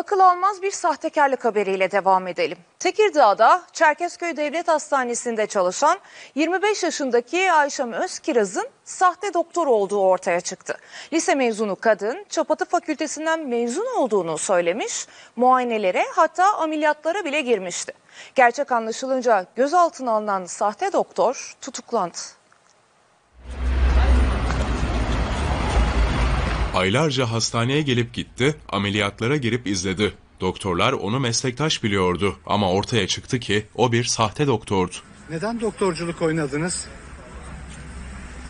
Akıl almaz bir sahtekarlık haberiyle devam edelim. Tekirdağ'da Çerkezköy Devlet Hastanesi'nde çalışan 25 yaşındaki Ayşem Özkiraz'ın sahte doktor olduğu ortaya çıktı. Lise mezunu kadın Çapatı Fakültesinden mezun olduğunu söylemiş, muayenelere hatta ameliyatlara bile girmişti. Gerçek anlaşılınca gözaltına alınan sahte doktor tutuklandı. Aylarca hastaneye gelip gitti, ameliyatlara girip izledi. Doktorlar onu meslektaş biliyordu ama ortaya çıktı ki o bir sahte doktordu. Neden doktorculuk oynadınız?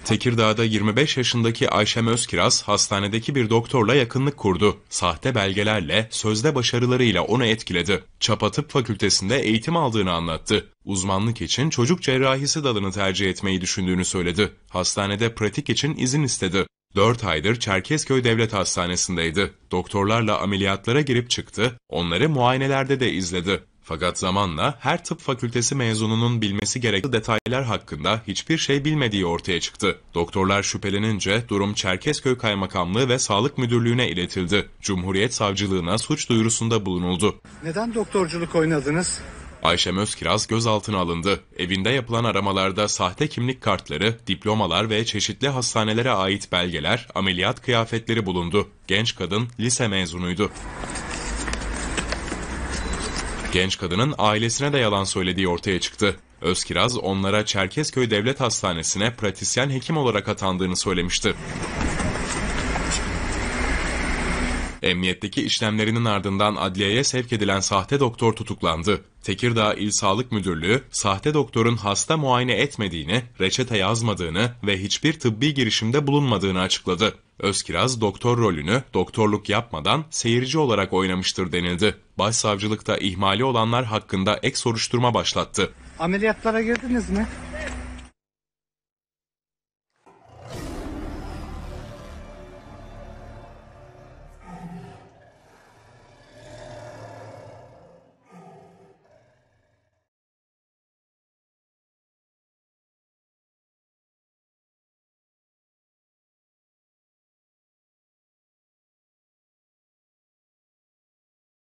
Tekirdağ'da 25 yaşındaki Ayşem Özkiraz hastanedeki bir doktorla yakınlık kurdu. Sahte belgelerle, sözde başarılarıyla onu etkiledi. Çapa Tıp Fakültesi'nde eğitim aldığını anlattı. Uzmanlık için çocuk cerrahisi dalını tercih etmeyi düşündüğünü söyledi. Hastanede pratik için izin istedi. 4 aydır Çerkezköy Devlet Hastanesi'ndeydi. Doktorlarla ameliyatlara girip çıktı, onları muayenelerde de izledi. Fakat zamanla her tıp fakültesi mezununun bilmesi gerekli detaylar hakkında hiçbir şey bilmediği ortaya çıktı. Doktorlar şüphelenince durum Çerkezköy Kaymakamlığı ve Sağlık Müdürlüğü'ne iletildi. Cumhuriyet Savcılığına suç duyurusunda bulunuldu. Neden doktorculuk oynadınız? Ayşem Özkiraz gözaltına alındı. Evinde yapılan aramalarda sahte kimlik kartları, diplomalar ve çeşitli hastanelere ait belgeler, ameliyat kıyafetleri bulundu. Genç kadın lise mezunuydu. Genç kadının ailesine de yalan söylediği ortaya çıktı. Özkiraz onlara Çerkezköy Devlet Hastanesi'ne pratisyen hekim olarak atandığını söylemişti. Emniyetteki işlemlerinin ardından adliyeye sevk edilen sahte doktor tutuklandı. Tekirdağ İl Sağlık Müdürlüğü, sahte doktorun hasta muayene etmediğini, reçete yazmadığını ve hiçbir tıbbi girişimde bulunmadığını açıkladı. Özkiraz doktor rolünü doktorluk yapmadan seyirci olarak oynamıştır denildi. Başsavcılıkta ihmali olanlar hakkında ek soruşturma başlattı. Ameliyatlara girdiniz mi?